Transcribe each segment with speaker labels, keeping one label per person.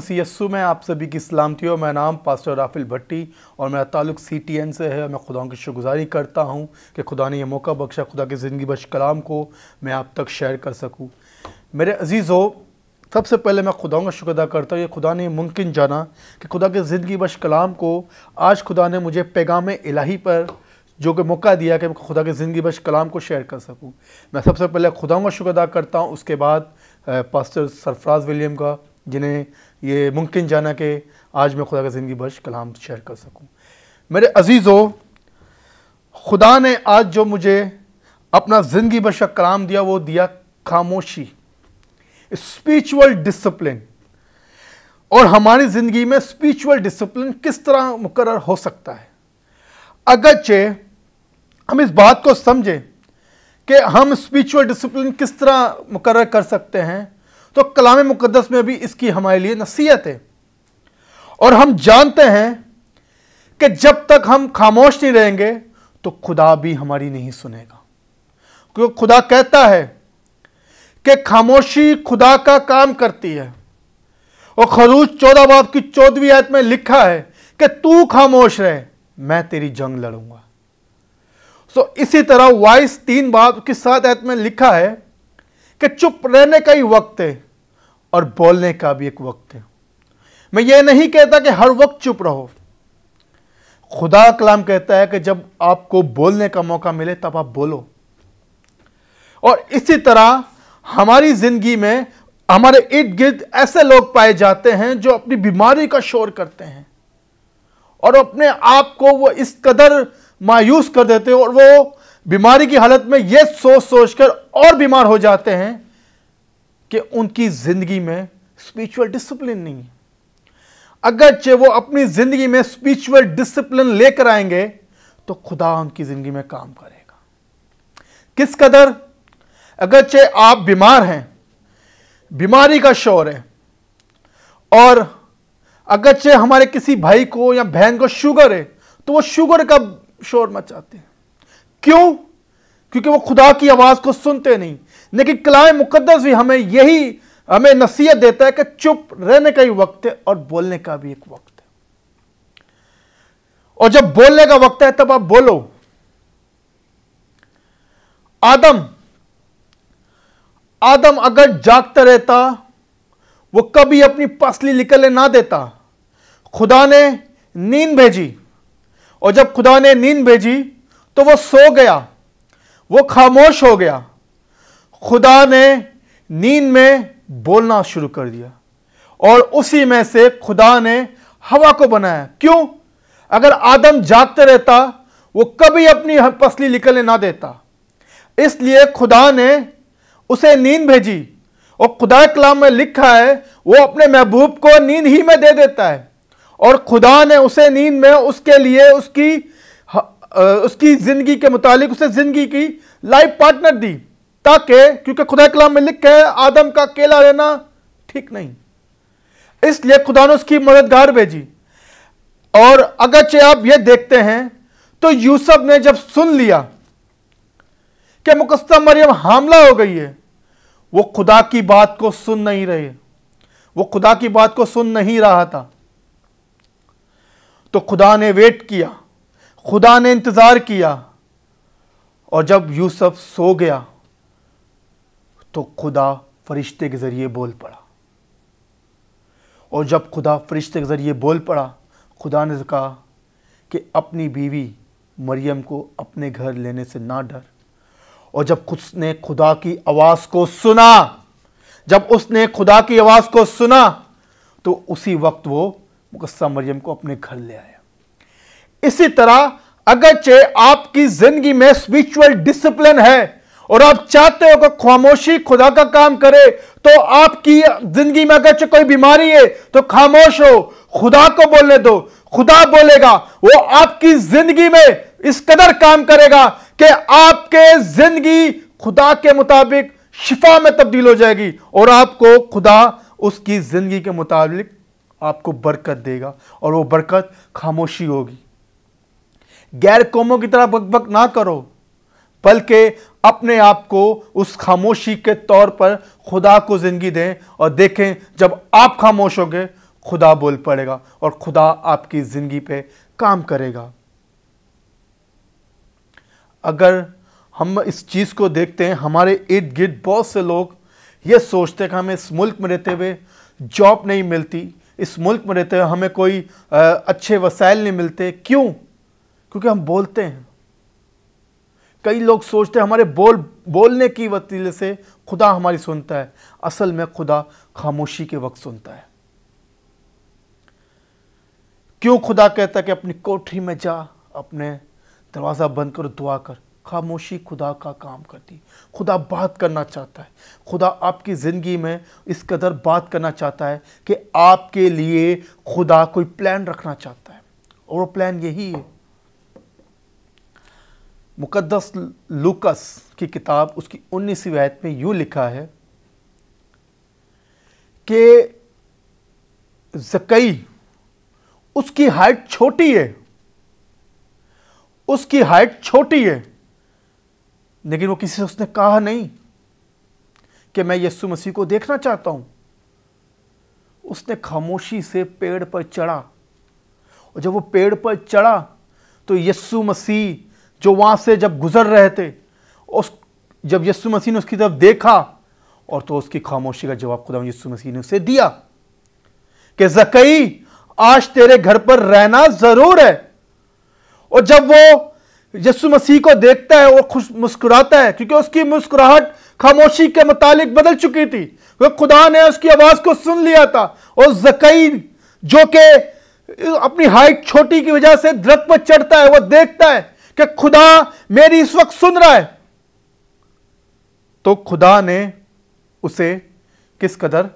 Speaker 1: मसीयसु में आप सभी की सलामती हो मेरा नाम पास्टर राफिल भट्टी और मेरा ताल्लुक सी टी एन से है मैं खुदा की शुक्रगुजारी करता हूँ कि खुदा ने यह मौका बख्शा खुदा के ज़िंदगी बश कलाम को मैं आप तक शेयर कर सकूँ मेरे अजीज़ हो सबसे पहले मैं खुदा का शुक्र अदा करता हूँ ये खुदा ने मुमकिन जाना कि खुदा के ज़िंदगी बश कलाम को आज खुदा ने मुझे पैगाम इलाही पर जो कि मौका दिया कि मैं खुदा के ज़िंदगी बश कलाम को शेयर कर सकूँ मैं सबसे पहले खुदा का शुक्र अदा करता हूँ उसके बाद पास्टर सरफराज विलियम का जिन्हें ये मुमकिन जाना कि आज मैं खुदा का ज़िंदगी बश कलाम शेयर कर सकूँ मेरे अजीज़ो खुदा ने आज जो मुझे अपना ज़िंदगी बश कलाम दिया वो दिया खामोशी स्पिरिचुअल डिसिप्लिन और हमारी ज़िंदगी में स्पिरिचुअल डिसिप्लिन किस तरह मुकर हो सकता है अगरचे हम इस बात को समझें कि हम स्पिरिचुअल डिसिप्लिन किस तरह मुकर कर सकते हैं तो कलाम मुकदस में भी इसकी हमारे लिए नसीहत है और हम जानते हैं कि जब तक हम खामोश नहीं रहेंगे तो खुदा भी हमारी नहीं सुनेगा क्योंकि खुदा कहता है कि खामोशी खुदा का काम करती है और खरूज चौदह बाप की चौदहवीं आयत में लिखा है कि तू खामोश रहे मैं तेरी जंग लड़ूंगा सो इसी तरह वाइस तीन बाप की सात आयत में लिखा है कि चुप रहने का ही वक्त है और बोलने का भी एक वक्त है मैं ये नहीं कहता कि हर वक्त चुप रहो खुदा कलाम कहता है कि जब आपको बोलने का मौका मिले तब आप बोलो और इसी तरह हमारी जिंदगी में हमारे इर्द गिर्द ऐसे लोग पाए जाते हैं जो अपनी बीमारी का शोर करते हैं और अपने आप को वो इस कदर मायूस कर देते हैं और वो बीमारी की हालत में यह सोच सोचकर और बीमार हो जाते हैं कि उनकी जिंदगी में स्पिरिचुअल डिसिप्लिन नहीं है अगरचे वो अपनी जिंदगी में स्पिरिचुअल डिसिप्लिन लेकर आएंगे तो खुदा उनकी जिंदगी में काम करेगा किस कदर अगरचे आप बीमार हैं बीमारी का शोर है और अगरचे हमारे किसी भाई को या बहन को शुगर है तो वो शुगर का शोर मचाते हैं क्यों क्योंकि वो खुदा की आवाज को सुनते नहीं लेकिन कलाम मुकदस भी हमें यही हमें नसीहत देता है कि चुप रहने का ही वक्त है और बोलने का भी एक वक्त है और जब बोलने का वक्त है तब आप बोलो आदम आदम अगर जागता रहता वो कभी अपनी पसली निकलने ना देता खुदा ने नींद भेजी और जब खुदा ने नींद भेजी तो वो सो गया वो खामोश हो गया खुदा ने नींद में बोलना शुरू कर दिया और उसी में से खुदा ने हवा को बनाया क्यों अगर आदम जागते रहता वो कभी अपनी पसली निकलने ना देता इसलिए खुदा ने उसे नींद भेजी और खुदा कलाम में लिखा है वो अपने महबूब को नींद ही में दे देता है और खुदा ने उसे नींद में उसके लिए उसकी उसकी ज़िंदगी के मुतालिक उसे ज़िंदगी की लाइफ पार्टनर दी ताकि क्योंकि खुदा कलाम में लिख के आदम का अकेला रहना ठीक नहीं इसलिए खुदा ने उसकी मददगार भेजी और अगरचे आप यह देखते हैं तो यूसुफ ने जब सुन लिया कि मुकस्तम मरियम हमला हो गई है वो खुदा की बात को सुन नहीं रहे वो खुदा की बात को सुन नहीं रहा था तो खुदा ने वेट किया खुदा ने इंतज़ार किया और जब यूसुफ सो गया तो खुदा फरिश्ते के ज़रिए बोल पड़ा और जब खुदा फरिश्ते के ज़रिए बोल पड़ा खुदा ने कहा कि अपनी बीवी मरियम को अपने घर लेने से ना डर और जब खुद ने खुदा की आवाज़ को सुना जब उसने खुदा की आवाज़ को सुना तो उसी वक्त वो मुकस्सा मरियम को अपने घर ले आया इसी तरह अगरचे आपकी जिंदगी में स्पिरिचुअल डिसिप्लिन है और आप चाहते हो कि खामोशी खुदा का काम करे तो आपकी जिंदगी में अगर कोई बीमारी है तो खामोश हो खुदा को बोलने दो खुदा बोलेगा वो आपकी जिंदगी में इस कदर काम करेगा कि आपके जिंदगी खुदा के मुताबिक शिफा में तब्दील हो जाएगी और आपको खुदा उसकी जिंदगी के मुताबिक आपको बरकत देगा और वो बरकत खामोशी होगी गैर कौमों की तरह बकबक ना करो बल्कि अपने आप को उस खामोशी के तौर पर खुदा को ज़िंदगी दें और देखें जब आप खामोश होंगे खुदा बोल पड़ेगा और खुदा आपकी ज़िंदगी पे काम करेगा अगर हम इस चीज़ को देखते हैं हमारे इर्द गिर्द बहुत से लोग ये सोचते हैं कि हमें इस मुल्क में रहते हुए जॉब नहीं मिलती इस मुल्क में रहते हुए हमें कोई आ, अच्छे वसाइल नहीं मिलते क्यों क्योंकि हम बोलते हैं कई लोग सोचते हैं हमारे बोल बोलने की वतीले से खुदा हमारी सुनता है असल में खुदा खामोशी के वक्त सुनता है क्यों खुदा कहता है कि अपनी कोठरी में जा अपने दरवाज़ा बंद कर दुआ कर खामोशी खुदा का काम करती खुदा बात करना चाहता है खुदा आपकी ज़िंदगी में इस कदर बात करना चाहता है कि आपके लिए खुदा कोई प्लान रखना चाहता है और वो प्लान यही है मुक़दस लूकस की किताब उसकी उन्नीसवीं आयत में यूँ लिखा है कि जकई उसकी हाइट छोटी है उसकी हाइट छोटी है लेकिन वो किसी से उसने कहा नहीं कि मैं यीशु मसीह को देखना चाहता हूं उसने खामोशी से पेड़ पर चढ़ा और जब वो पेड़ पर चढ़ा तो यीशु मसीह जो वहाँ से जब गुज़र रहे थे उस जब यस्सु मसीह ने उसकी तरफ देखा और तो उसकी खामोशी का जवाब खुदा यस्सु मसीह ने उसे दिया कि जकई आज तेरे घर पर रहना ज़रूर है और जब वो यस्सु मसीह को देखता है वो खुश मुस्कुराता है क्योंकि उसकी मुस्कुराहट खामोशी के मुतालिक बदल चुकी थी वह खुदा ने उसकी आवाज़ को सुन लिया था और जकई जो कि अपनी हाइट छोटी की वजह से दरख्त पर चढ़ता है वह देखता है कि खुदा मेरी इस वक्त सुन रहा है तो खुदा ने उसे किस कदर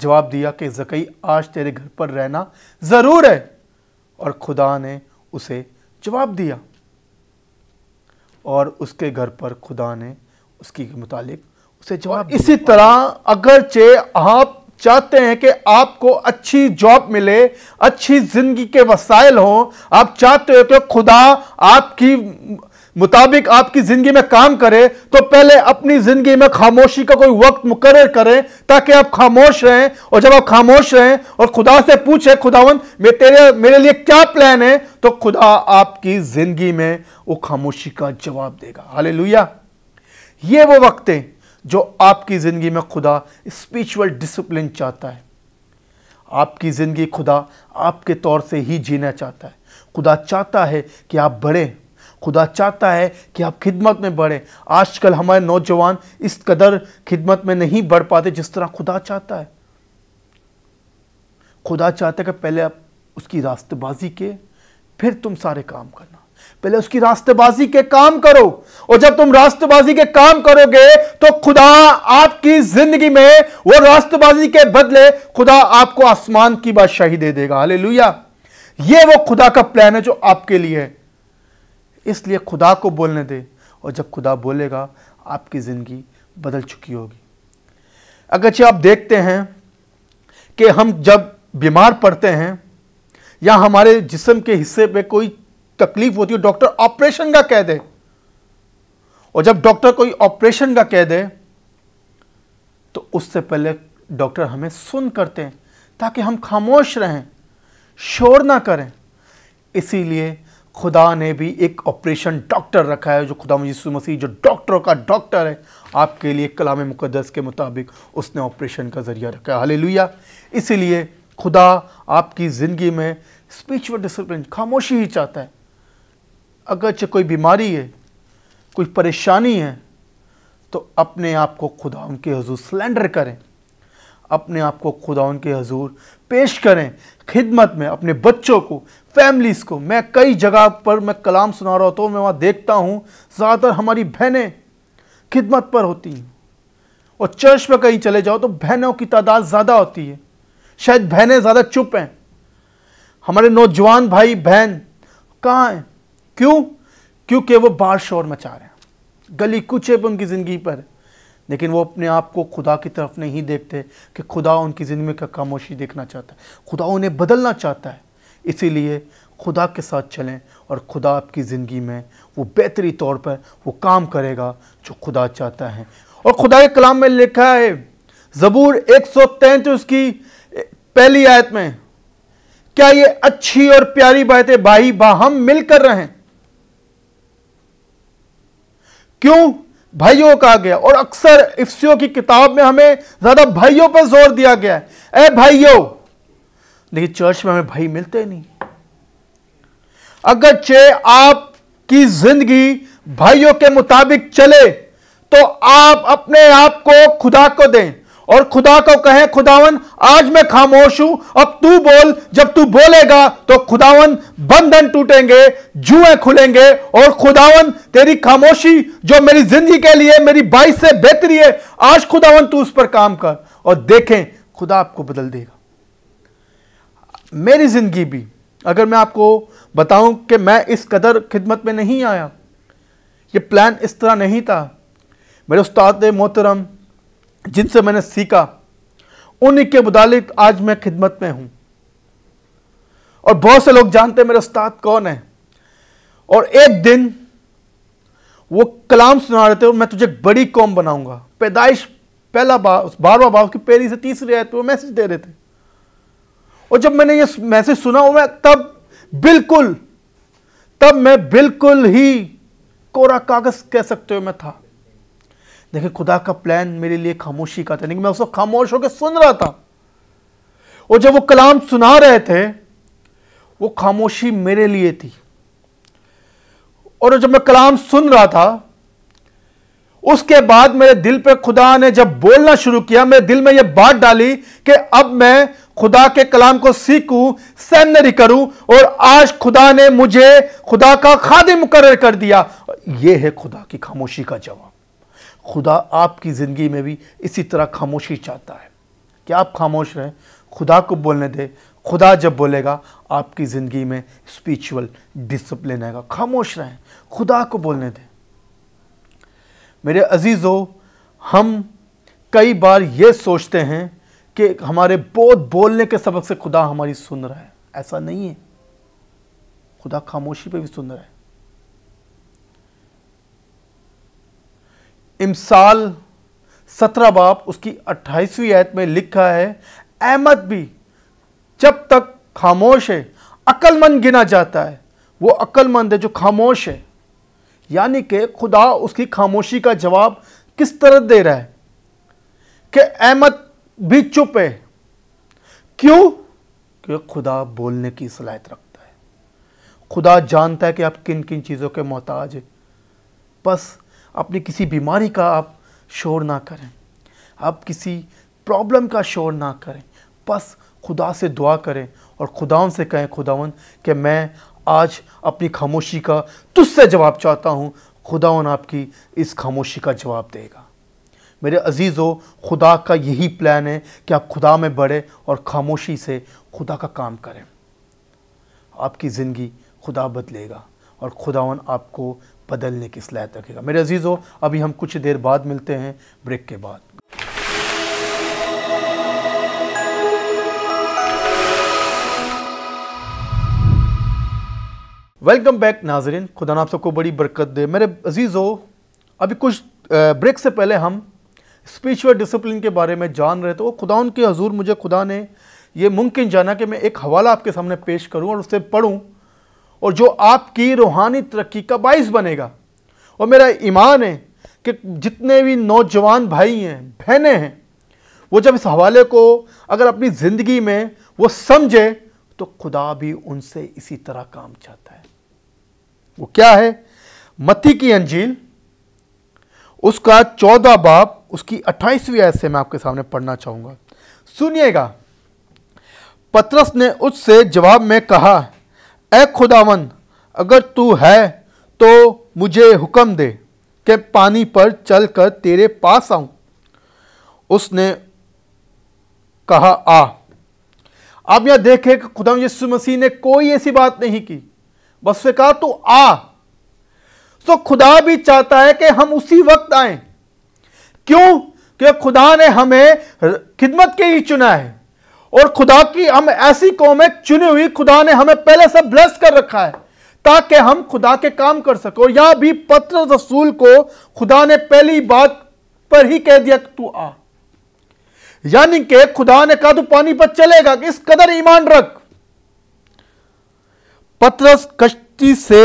Speaker 1: जवाब दिया कि जकई आज तेरे घर पर रहना ज़रूर है और खुदा ने उसे जवाब दिया और उसके घर पर खुदा ने उसकी के मुतालिक उसे जवाब इसी तरह अगर चे आप चाहते हैं कि आपको अच्छी जॉब मिले अच्छी जिंदगी के वसाइल हों आप चाहते हो कि खुदा आपकी मुताबिक आपकी ज़िंदगी में काम करें तो पहले अपनी ज़िंदगी में खामोशी का कोई वक्त मुकर करें ताकि आप खामोश रहें और जब आप खामोश रहें और खुदा से पूछे खुदावन मैं तेरे मेरे लिए क्या प्लान है तो खुदा आपकी ज़िंदगी में वो खामोशी का जवाब देगा हाल ये वो वक्त है जो आपकी ज़िंदगी में खुदा स्पिरिचुअल डिसिप्लिन चाहता है आपकी ज़िंदगी खुदा आपके तौर से ही जीना चाहता है खुदा चाहता है कि आप बढ़ें खुदा चाहता है कि आप खिदमत में बढ़ें आजकल हमारे नौजवान इस कदर खिदमत में नहीं बढ़ पाते जिस तरह खुदा चाहता है खुदा चाहता है कि पहले आप उसकी रास्तेबाजी के फिर तुम सारे काम करना पहले उसकी रास्तेबाजी के काम करो और जब तुम रास्तेबाजी के काम करोगे तो खुदा आपकी जिंदगी में वो रास्तेबाजी के बदले खुदा आपको आसमान की बादशाही दे देगा हाले ये वो खुदा का प्लान है जो आपके लिए है इसलिए खुदा को बोलने दे और जब खुदा बोलेगा आपकी ज़िंदगी बदल चुकी होगी अगरचे आप देखते हैं कि हम जब बीमार पड़ते हैं या हमारे जिसम के हिस्से पे कोई तकलीफ होती है डॉक्टर ऑपरेशन का कह दे और जब डॉक्टर कोई ऑपरेशन का कह दे तो उससे पहले डॉक्टर हमें सुन करते हैं ताकि हम खामोश रहें शोर ना करें इसीलिए खुदा ने भी एक ऑपरेशन डॉक्टर रखा है जो खुदा यीशु मसीह जो डॉक्टरों का डॉक्टर है आपके लिए कलाम मुकदस के मुताबिक उसने ऑपरेशन का ज़रिया रखा है हालेलुया इसीलिए खुदा आपकी ज़िंदगी में स्पीचुअल डिसिप्लिन खामोशी ही चाहता है अगर अगरचे कोई बीमारी है कोई परेशानी है तो अपने आप को खुदा उनके हजूर सिलेंडर करें अपने आप को खुदा उनके हजूर पेश करें खिदमत में अपने बच्चों को फैमिलीज़ को मैं कई जगह पर मैं कलाम सुना रहा होता हूँ मैं वहाँ देखता हूँ ज़्यादातर हमारी बहनें खिदमत पर होती हैं और चर्च में कहीं चले जाओ तो बहनों की तादाद ज़्यादा होती है शायद बहनें ज़्यादा चुप हैं हमारे नौजवान भाई बहन कहाँ हैं क्यों क्योंकि वो बार शोर मचा रहे हैं गली कुचे पर उनकी ज़िंदगी पर लेकिन वो अपने आप को खुदा की तरफ नहीं देखते कि खुदा उनकी ज़िंदगी का खामोशी देखना चाहता है खुदा उन्हें बदलना चाहता है इसीलिए खुदा के साथ चलें और खुदा आपकी ज़िंदगी में वो बेहतरी तौर पर वो काम करेगा जो खुदा चाहता है और खुदा के कलाम में लिखा है ज़बूर एक सौ तैंतीस उसकी पहली आयत में क्या ये अच्छी और प्यारी बातें भाई बाहम मिलकर रहें क्यों भाइयों कहा गया और अक्सर इफ्सियो की किताब में हमें ज्यादा भाइयों पर जोर दिया गया है ए भाइयों लेकिन चर्च में हमें भाई मिलते नहीं अगर चे आपकी जिंदगी भाइयों के मुताबिक चले तो आप अपने आप को खुदा को दें और खुदा को कहे खुदावन आज मैं खामोश हूं अब तू बोल जब तू बोलेगा तो खुदावन बंधन टूटेंगे जुए खुलेंगे और खुदावन तेरी खामोशी जो मेरी जिंदगी के लिए मेरी बाईस से बेहतरी है आज खुदावन तू उस पर काम कर और देखें खुदा आपको बदल देगा मेरी जिंदगी भी अगर मैं आपको बताऊं कि मैं इस कदर खिदमत में नहीं आया ये प्लान इस तरह नहीं था मेरे उस्ताद मोहतरम जिनसे मैंने सीखा उन्हीं के मुदालिक आज मैं खिदमत में हूं और बहुत से लोग जानते हैं मेरे उस्ताद कौन है और एक दिन वो कलाम सुना रहे थे मैं तुझे बड़ी कौम बनाऊंगा पैदाइश पहला भाव बारवा भाव की पहली से तीसरी आयत पे वो मैसेज दे रहे थे और जब मैंने ये मैसेज सुना वो मैं तब बिल्कुल तब मैं बिल्कुल ही कोरा कागज कह सकते हो मैं था देखिए खुदा का प्लान मेरे लिए खामोशी का था लेकिन मैं उसको खामोश होकर सुन रहा था और जब वो कलाम सुना रहे थे वो खामोशी मेरे लिए थी और जब मैं कलाम सुन रहा था उसके बाद मेरे दिल पे खुदा ने जब बोलना शुरू किया मेरे दिल में यह बात डाली कि अब मैं खुदा के कलाम को सीखूं सैन्य करूं और आज खुदा ने मुझे खुदा का खादि मुकर कर दिया यह है खुदा की खामोशी का जवाब खुदा आपकी ज़िंदगी में भी इसी तरह खामोशी चाहता है कि आप खामोश रहें खुदा को बोलने दें खुदा जब बोलेगा आपकी ज़िंदगी में स्पिरिचुअल डिसिप्लिन आएगा खामोश रहें खुदा को बोलने दें मेरे अजीज़ो हम कई बार ये सोचते हैं कि हमारे बहुत बोलने के सबक से खुदा हमारी सुन रहा है ऐसा नहीं है खुदा खामोशी पे भी सुन रहा है इमसाल सत्रह बाप उसकी अट्ठाईसवीं आयत में लिखा है अहमद भी जब तक खामोश है अक्लमंद गिना जाता है वो अक्लमंद है जो खामोश है यानी कि खुदा उसकी खामोशी का जवाब किस तरह दे रहा है कि अहमद भी चुप है क्यों कि खुदा बोलने की सलाहत रखता है खुदा जानता है कि आप किन किन चीज़ों के मोहताज हैं बस अपनी किसी बीमारी का आप शोर ना करें आप किसी प्रॉब्लम का शोर ना करें बस खुदा से दुआ करें और खुदावन से कहें खुदावन कि मैं आज अपनी खामोशी का तुझसे जवाब चाहता हूँ खुदावन आपकी इस खामोशी का जवाब देगा मेरे अजीज़ हो खुदा का यही प्लान है कि आप खुदा में बढ़े और खामोशी से खुदा का काम करें आपकी ज़िंदगी खुदा बदलेगा और खुदावन आपको बदलने की सलाहत रखेगा मेरे अजीज़ों अभी हम कुछ देर बाद मिलते हैं ब्रेक के बाद वेलकम बैक नाजरीन खुदा आप सबको बड़ी बरकत दे मेरे अजीज़ो अभी कुछ ब्रेक से पहले हम स्पीचुअल डिसिप्लिन के बारे में जान रहे थे वो खुदा उनके हजूर मुझे खुदा ने ये मुमकिन जाना कि मैं एक हवाला आपके सामने पेश करूं और उससे पढ़ूं और जो आपकी रूहानी तरक्की का बाइस बनेगा और मेरा ईमान है कि जितने भी नौजवान भाई हैं बहनें हैं वो जब इस हवाले को अगर अपनी ज़िंदगी में वो समझे तो खुदा भी उनसे इसी तरह काम चाहता है वो क्या है मत्ती की अंजील उसका चौदह बाप उसकी अट्ठाईसवीं आयत से मैं आपके सामने पढ़ना चाहूँगा सुनिएगा पत्रस ने उससे जवाब में कहा ए खुदावन अगर तू है तो मुझे हुक्म दे कि पानी पर चलकर तेरे पास आऊं उसने कहा आ आप यह देखे कि खुदा यीशु मसीह ने कोई ऐसी बात नहीं की बस से कहा तू आ तो खुदा भी चाहता है कि हम उसी वक्त आए क्यों क्योंकि खुदा ने हमें खिदमत के लिए चुना है और खुदा की हम ऐसी कौम है चुनी हुई खुदा ने हमें पहले से ब्लेस कर रखा है ताकि हम खुदा के काम कर सके और यह भी पत्र रसूल को खुदा ने पहली बात पर ही कह दिया तू आ यानी कि खुदा ने कहा तू पानी पर चलेगा इस कदर ईमान रख पत्रस कश्ती से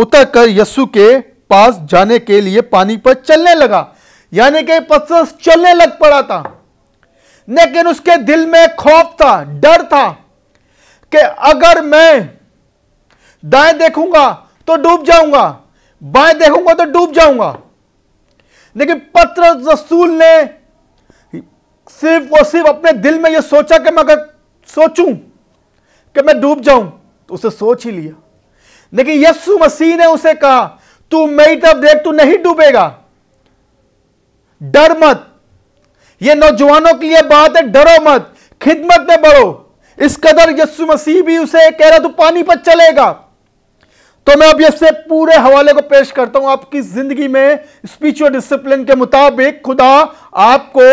Speaker 1: उतरकर यस्सु के पास जाने के लिए पानी पर चलने लगा यानी कि पत्रस चलने लग पड़ा था लेकिन उसके दिल में खौफ था डर था कि अगर मैं दाएं देखूंगा तो डूब जाऊंगा बाएं देखूंगा तो डूब जाऊंगा लेकिन पत्र रसूल ने सिर्फ और सिर्फ अपने दिल में यह सोचा कि मैं अगर सोचूं कि मैं डूब जाऊं तो उसे सोच ही लिया लेकिन यस्सु मसीह ने उसे कहा तू मेरी तरफ देख तू नहीं डूबेगा डर मत ये नौजवानों के लिए बात है डरो मत खिदमत में बढ़ो इस कदर यस्सु मसीह भी उसे कह रहा तू पानी पर चलेगा तो मैं अब इससे पूरे हवाले को पेश करता हूं आपकी जिंदगी में स्पिरिचुअल डिसिप्लिन के मुताबिक खुदा आपको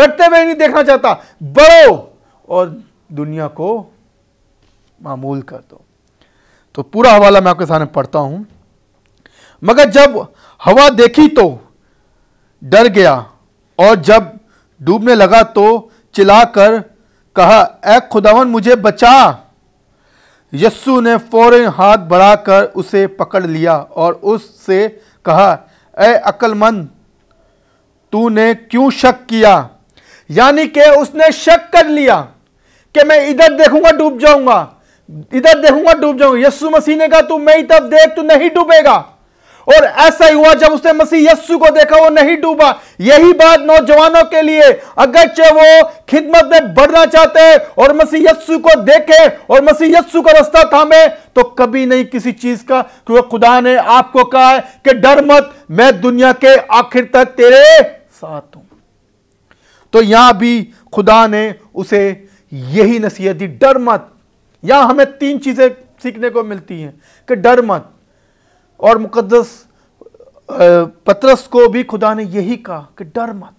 Speaker 1: डरते हुए नहीं देखना चाहता बढ़ो और दुनिया को मामूल कर दो तो पूरा हवाला मैं आपके सामने पढ़ता हूं मगर जब हवा देखी तो डर गया और जब डूबने लगा तो चिल्लाकर कहा ए खुदावन मुझे बचा यस्सु ने फौरन हाथ बढ़ाकर उसे पकड़ लिया और उससे कहा ए अक्लमंद तूने क्यों शक किया यानी कि उसने शक कर लिया कि मैं इधर देखूंगा डूब जाऊंगा इधर देखूंगा डूब जाऊंगा यस्सु मसीह ने कहा तू मेरी तरफ देख तू नहीं डूबेगा और ऐसा ही हुआ जब उसने मसीह यस्सु को देखा वो नहीं डूबा यही बात नौजवानों के लिए अगरचे वो खिदमत में बढ़ना चाहते हैं और मसीह यस्सु को देखे और मसीह यस्सु का रास्ता थामे तो कभी नहीं किसी चीज का क्योंकि खुदा ने आपको कहा है कि डर मत मैं दुनिया के आखिर तक तेरे साथ हूं तो यहां भी खुदा ने उसे यही नसीहत दी डर मत यहां हमें तीन चीजें सीखने को मिलती हैं कि डर मत और मुकदस पतरस को भी खुदा ने यही कहा कि डर मत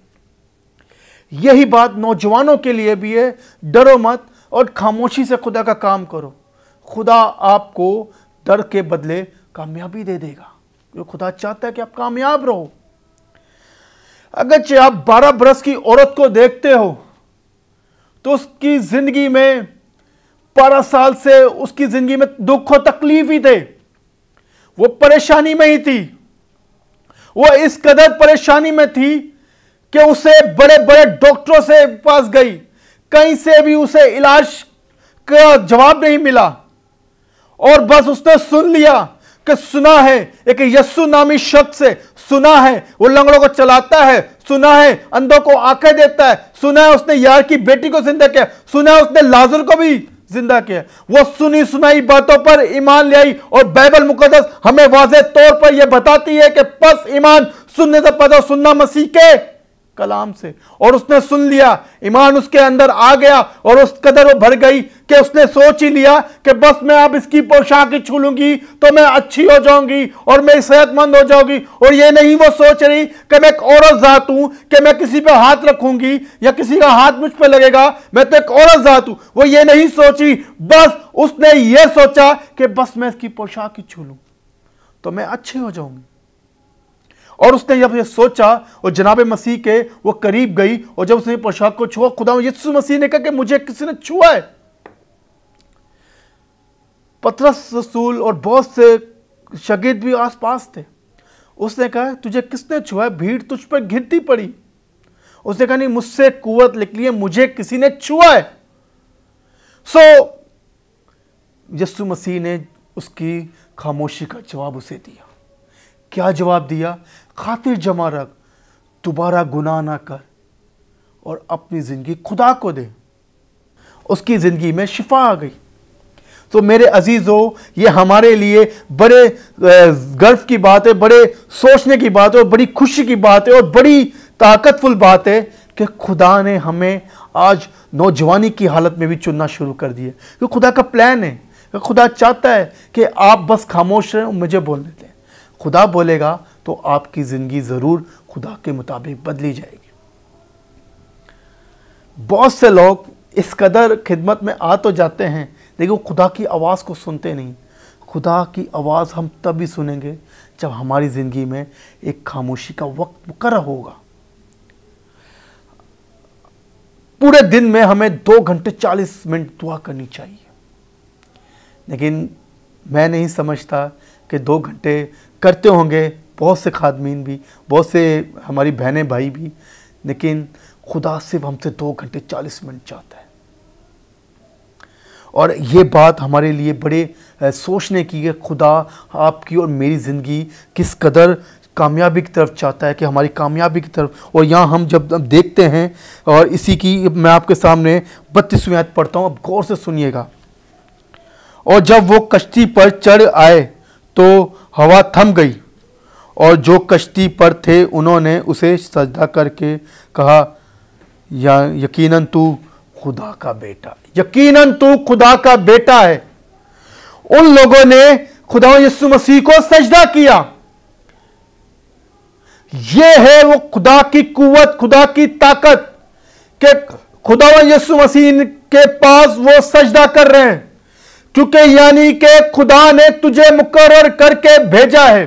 Speaker 1: यही बात नौजवानों के लिए भी है डरो मत और खामोशी से खुदा का काम करो खुदा आपको डर के बदले कामयाबी दे देगा जो खुदा चाहता है कि आप कामयाब रहो अगरचे आप 12 बरस की औरत को देखते हो तो उसकी ज़िंदगी में बारह साल से उसकी ज़िंदगी में दुख और तकलीफ ही थे वो परेशानी में ही थी वो इस कदर परेशानी में थी कि उसे बड़े बड़े डॉक्टरों से पास गई कहीं से भी उसे इलाज का जवाब नहीं मिला और बस उसने सुन लिया कि सुना है एक यस्सु नामी शख्स से सुना है वो लंगड़ों को चलाता है सुना है अंधों को आंखें देता है सुना है उसने यार की बेटी को जिंदा किया सुना है उसने लाजर को भी जिंदा किया वो सुनी सुनाई बातों पर ईमान ले आई और बाइबल मुकदस हमें वाजे तौर पर यह बताती है कि पस ईमान सुनने से पता सुनना मसीह के कलाम से और उसने सुन लिया ईमान उसके अंदर आ गया और उस कदर वो भर गई कि उसने सोच ही लिया कि बस मैं अब इसकी पोशाक ही छू लूंगी तो मैं अच्छी हो जाऊंगी और मैं सेहतमंद हो जाऊंगी और ये नहीं वो सोच रही कि मैं एक औरत जात हूं कि मैं किसी पर हाथ रखूंगी या किसी का हाथ मुझ पर लगेगा मैं तो एक औरत जात हूं वो ये नहीं सोची बस उसने ये सोचा कि बस मैं इसकी पोशाक ही छू लूं तो मैं अच्छी हो जाऊंगी और उसने जब ये सोचा और जनाब मसीह के वो करीब गई और जब उसने पोशाक को छुआ खुदा यीशु मसीह ने कहा कि मुझे किसी ने छुआ है पतरस रसूल और बहुत से शगीद भी आसपास थे उसने कहा तुझे किसने छुआ है भीड़ तुझ पर घिरती पड़ी उसने कहा नहीं मुझसे कुवत निकली है मुझे किसी ने छुआ है सो so, यस्सु मसीह ने उसकी खामोशी का जवाब उसे दिया क्या जवाब दिया खातिर जमा रख दोबारा गुनाह ना कर और अपनी ज़िंदगी खुदा को दे उसकी ज़िंदगी में शिफा आ गई तो मेरे हो ये हमारे लिए बड़े गर्व की बात है बड़े सोचने की बात है और बड़ी खुशी की बात है और बड़ी ताकतफुल बात है कि खुदा ने हमें आज नौजवानी की हालत में भी चुनना शुरू कर दिया क्योंकि खुदा का प्लान है खुदा चाहता है कि आप बस खामोश रहें मुझे बोलने दें खुदा बोलेगा तो आपकी ज़िंदगी ज़रूर खुदा के मुताबिक बदली जाएगी बहुत से लोग इस कदर खिदमत में आ तो जाते हैं लेकिन खुदा की आवाज़ को सुनते नहीं खुदा की आवाज़ हम तब भी सुनेंगे जब हमारी ज़िंदगी में एक खामोशी का वक्त मुकर होगा पूरे दिन में हमें दो घंटे चालीस मिनट दुआ करनी चाहिए लेकिन मैं नहीं समझता कि दो घंटे करते होंगे बहुत से खादमीन भी बहुत से हमारी बहनें भाई भी लेकिन खुदा सिर्फ हमसे दो घंटे चालीस मिनट चाहता है और ये बात हमारे लिए बड़े सोचने की है खुदा आपकी और मेरी ज़िंदगी किस कदर कामयाबी की तरफ चाहता है कि हमारी कामयाबी की तरफ और यहाँ हम जब देखते हैं और इसी की मैं आपके सामने बत्तीसवीं आयत पढ़ता हूँ अब गौर से सुनिएगा और जब वो कश्ती पर चढ़ आए तो हवा थम गई और जो कश्ती पर थे उन्होंने उसे सजदा करके कहा या यकीनन तू खुदा का बेटा यकीनन तू खुदा का बेटा है उन लोगों ने खुदा यस्सु मसीह को सजदा किया यह है वो खुदा की कुवत खुदा की ताकत के खुदा यसु मसीह के पास वो सजदा कर रहे हैं क्योंकि यानी के खुदा ने तुझे मुकर करके भेजा है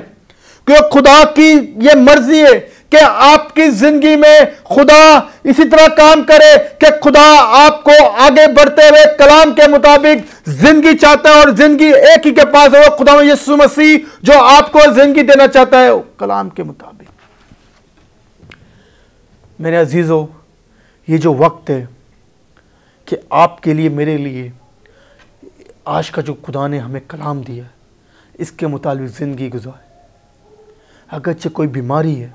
Speaker 1: कि खुदा की ये मर्जी है कि आपकी जिंदगी में खुदा इसी तरह काम करे कि खुदा आपको आगे बढ़ते हुए कलाम के मुताबिक जिंदगी चाहता है और जिंदगी एक ही के पास हो खुदा में यीशु मसीह जो आपको जिंदगी देना चाहता है कलाम के मुताबिक मेरे अजीजों ये जो वक्त है कि आपके लिए मेरे लिए आज का जो खुदा ने हमें कलाम दिया इसके मुताबिक ज़िंदगी गुजारे अगरचे कोई बीमारी है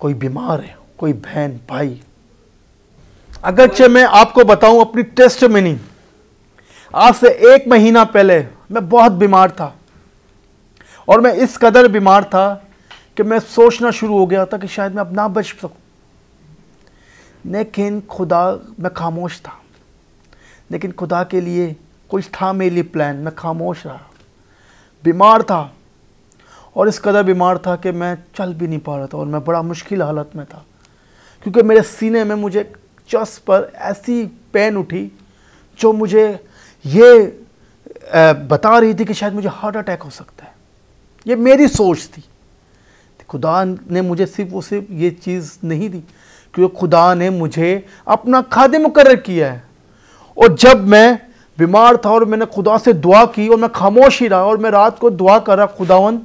Speaker 1: कोई बीमार है कोई बहन भाई अगरचे मैं आपको बताऊं अपनी टेस्ट में नहीं आज से एक महीना पहले मैं बहुत बीमार था और मैं इस कदर बीमार था कि मैं सोचना शुरू हो गया था कि शायद मैं अब ना बच सकूं लेकिन खुदा मैं खामोश था लेकिन खुदा के लिए कुछ था मेरे लिए प्लान मैं खामोश रहा बीमार था और इस कदर बीमार था कि मैं चल भी नहीं पा रहा था और मैं बड़ा मुश्किल हालत में था क्योंकि मेरे सीने में मुझे चस पर ऐसी पेन उठी जो मुझे ये बता रही थी कि शायद मुझे हार्ट अटैक हो सकता है ये मेरी सोच थी खुदा ने मुझे सिर्फ वो सिर्फ ये चीज़ नहीं दी क्योंकि खुदा ने मुझे अपना खाद मुकर किया है और जब मैं बीमार था और मैंने खुदा से दुआ की और मैं खामोश ही रहा और मैं रात को दुआ कर रहा खुदावन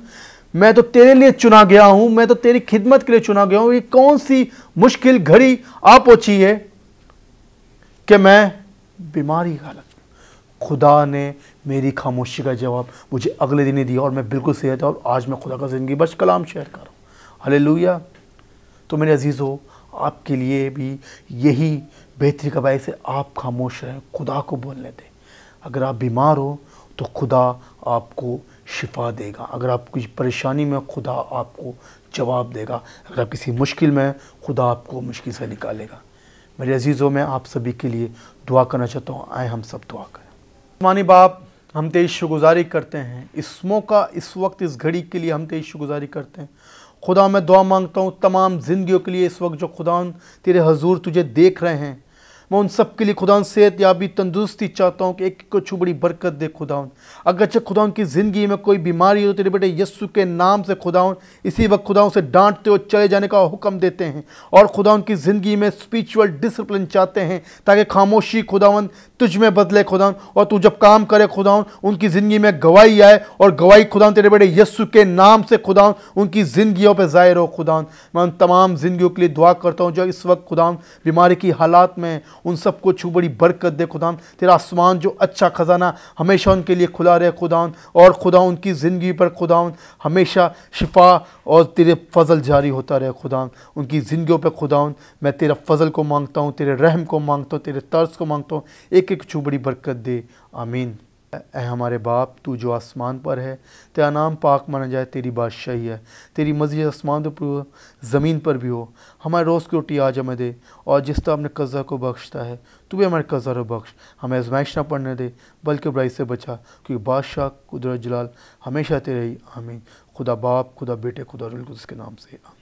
Speaker 1: मैं तो तेरे लिए चुना गया हूं मैं तो तेरी खिदमत के लिए चुना गया हूं ये कौन सी मुश्किल घड़ी आ पहुंची है कि मैं बीमारी हालत खुदा ने मेरी खामोशी का जवाब मुझे अगले दिन ही दिया और मैं बिल्कुल सेहत और आज मैं खुदा का ज़िंदगी बश कलाम शेयर कर रहा हूँ हले तो मेरे अजीज़ हो आपके लिए भी यही बेहतरी का बायस है आप खामोश रहें खुदा को बोलने दें अगर आप बीमार हो तो खुदा आपको शिफा देगा अगर आप कुछ परेशानी में खुदा आपको जवाब देगा अगर आप किसी मुश्किल में खुदा आपको मुश्किल से निकालेगा मेरे अजीज़ों में आप सभी के लिए दुआ करना चाहता हूँ आए हम सब दुआ करें मानी बाप हम तेज शुगुजारी करते हैं इस मौका इस वक्त इस घड़ी के लिए हम तेज शुगुजारी करते हैं खुदा मैं दुआ मांगता हूँ तमाम ज़िंदगियों के लिए इस वक्त जो खुदा तेरे हजूर तुझे देख रहे हैं मैं उन सब के लिए खुदा सेहत याबी तंदुरुस्ती चाहता हूँ कि एक को छू बड़ी बरकत दे खुदाउन चाहे खुदा उनकी ज़िंदगी में कोई बीमारी हो तो तेरे बेटे यस्सु के नाम से खुदाउन इसी वक्त खुदा उसे डांटते हो चले जाने का हुक्म देते हैं और खुदा उनकी ज़िंदगी में स्पिरिचुअल डिसिप्लिन चाहते हैं ताकि खामोशी खुदावन तुझ में बदले खुदाउन और तू जब काम करे खुदाउन उनकी ज़िंदगी में गवाही आए और गवाही खुदाउन तेरे बेटे यस्सु के नाम से खुदाउन उनकी ज़िंदगी पर ज़ाहिर हो खुदाउन मैं उन तमाम जिंदगी के लिए दुआ करता हूँ जो इस वक्त खुदाउन बीमारी की हालात में उन सबको छू बड़ी बरकत दे खुदा तेरा आसमान जो अच्छा ख़जाना हमेशा उनके लिए खुला रहे खुदा और खुदा उनकी ज़िंदगी पर खुदा हमेशा शिफा और तेरे फजल जारी होता रहे खुदा उनकी ज़िंदगी पर खुदा मैं तेरा फजल को मांगता हूँ तेरे रहम को मांगता हूँ तेरे तर्स को मांगता हूँ एक एक छू बड़ी बरकत दे आमीन ए हमारे बाप तू जो आसमान पर है तेरा नाम पाक माना जाए तेरी बादशाही है तेरी मर्जी आसमान तो ज़मीन पर भी हो हमारे रोज़ की रोटी आज हमें दे और जिस तरह अपने कर्जा को बख्शता है तू भी हमारे कर्जा को बख्श हमें आजमाइश ना पढ़ने दे बल्कि बुराई से बचा क्योंकि बादशाह कुदरत जलाल हमेशा तेरे ही आमीन खुदा बाप खुदा बेटे खुदा रुल के नाम से आमीन